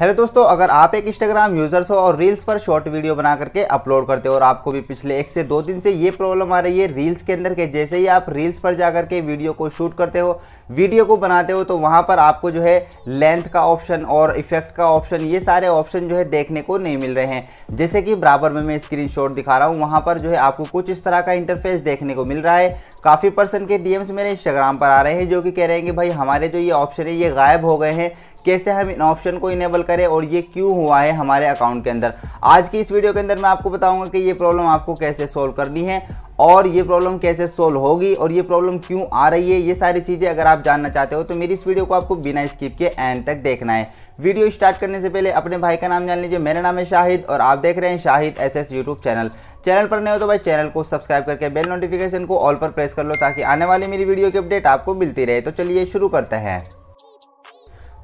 hello दोस्तों अगर आप एक इंस्टाग्राम यूजर्स हो और रील्स पर शॉर्ट वीडियो बना करके अपलोड करते हो और आपको भी पिछले एक से दो दिन से ये प्रॉब्लम आ रही है रील्स के अंदर के जैसे ही आप रील्स पर जा के वीडियो को शूट करते हो वीडियो को बनाते हो तो वहाँ पर आपको जो है लेंथ का ऑप्शन और इफेक्ट का ऑप्शन ये सारे ऑप्शन जो है देखने को नहीं मिल रहे हैं जैसे कि बराबर में मैं स्क्रीन दिखा रहा हूँ वहाँ पर जो है आपको कुछ इस तरह का इंटरफेस देखने को मिल रहा है काफ़ी पर्सन के डी मेरे इंस्टाग्राम पर आ रहे हैं जो कि कह रहे हैं कि भाई हमारे जो ये ऑप्शन है ये गायब हो गए हैं कैसे हम इन ऑप्शन को इनेबल करें और ये क्यों हुआ है हमारे अकाउंट के अंदर आज की इस वीडियो के अंदर मैं आपको बताऊंगा कि ये प्रॉब्लम आपको कैसे सोल्व करनी है और ये प्रॉब्लम कैसे सोल्व होगी और ये प्रॉब्लम क्यों आ रही है ये सारी चीज़ें अगर आप जानना चाहते हो तो मेरी इस वीडियो को आपको बिना स्किप के एंड तक देखना है वीडियो स्टार्ट करने से पहले अपने भाई का नाम जान लीजिए मेरा नाम है शाहिद और आप देख रहे हैं Shahid S S YouTube channel channel पर नहीं हो तो भाई चैनल को सब्सक्राइब करके बेल नोटिफिकेशन को ऑल पर प्रेस कर लो ताकि आने वाली मेरी वीडियो की अपडेट आपको मिलती रहे तो चलिए शुरू करते हैं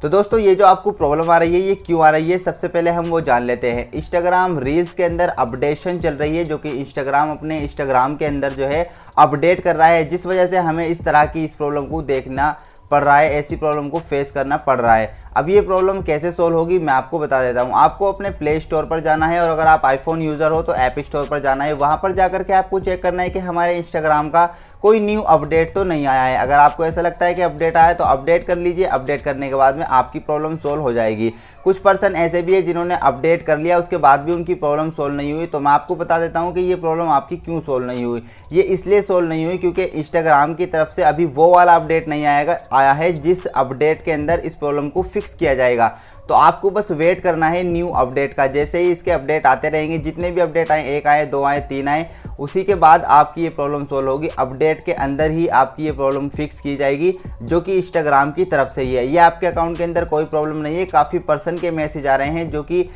तो दोस्तों ये जो आपको प्रॉब्लम आ रही है ये क्यों आ रही है सबसे पहले हम वो जान लेते हैं इंस्टाग्राम रील्स के अंदर अपडेशन चल रही है जो कि इंस्टाग्राम अपने इंस्टाग्राम के अंदर जो है अपडेट कर रहा है जिस वजह से हमें इस तरह की इस प्रॉब्लम को देखना पड़ रहा है ऐसी प्रॉब्लम को फेस करना पड़ रहा है अब ये प्रॉब्लम कैसे सोल्व होगी मैं आपको बता देता हूँ आपको अपने प्ले स्टोर पर जाना है और अगर आप आईफोन यूज़र हो तो ऐप स्टोर पर जाना है वहाँ पर जाकर के आपको चेक करना है कि हमारे इंस्टाग्राम का कोई न्यू अपडेट तो नहीं आया है अगर आपको ऐसा लगता है कि अपडेट आया है तो अपडेट कर लीजिए अपडेट करने के बाद में आपकी प्रॉब्लम सोल्व हो जाएगी कुछ पर्सन ऐसे भी है जिन्होंने अपडेट कर लिया उसके बाद भी उनकी प्रॉब्लम सोल्व नहीं हुई तो मैं आपको बता देता हूँ कि ये प्रॉब्लम आपकी क्यों सोल्व नहीं हुई ये इसलिए सोल्व नहीं हुई क्योंकि इंस्टाग्राम की तरफ से अभी वो वाला अपडेट नहीं आएगा आया है जिस अपडेट के अंदर इस प्रॉब्लम को फिक्स किया जाएगा तो आपको बस वेट करना है न्यू अपडेट का जैसे ही इसके अपडेट आते रहेंगे जितने भी अपडेट आए एक आए दो आए तीन आए उसी के बाद आपकी ये प्रॉब्लम सोल्व होगी अपडेट के अंदर ही आपकी ये प्रॉब्लम फिक्स की जाएगी जो कि इंस्टाग्राम की तरफ से ही है ये आपके अकाउंट के अंदर कोई प्रॉब्लम नहीं है काफ़ी पर्सन थाउजेंड के मैसेज आ रहे हैं जो कि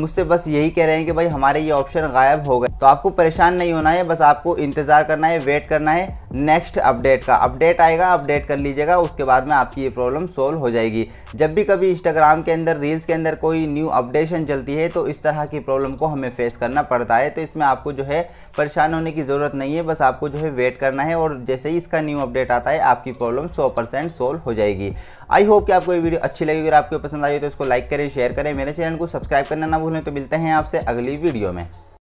मुझसे बस यही कह रहे हैं कि भाई हमारे ये ऑप्शन गायब हो गए तो आपको परेशान नहीं होना है बस आपको इंतज़ार करना है वेट करना है नेक्स्ट अपडेट का अपडेट आएगा अपडेट कर लीजिएगा उसके बाद में आपकी ये प्रॉब्लम सोल्व हो जाएगी जब भी कभी इंस्टाग्राम के अंदर रील्स के अंदर कोई न्यू अपडेशन चलती है तो इस तरह की प्रॉब्लम को हमें फेस करना पड़ता है तो इसमें आपको जो है परेशान होने की ज़रूरत नहीं है बस आपको जो है वेट करना है और जैसे ही इसका न्यू अपडेट आता है आपकी प्रॉब्लम सौ परसेंट सोल्व हो जाएगी आई होप कि आपको ये वीडियो अच्छी लगेगी अगर आपको पसंद आई तो इसको लाइक करें शेयर करें मेरे चैनल को सब्सक्राइब करना ना भूलें तो मिलते हैं आपसे अगली वीडियो में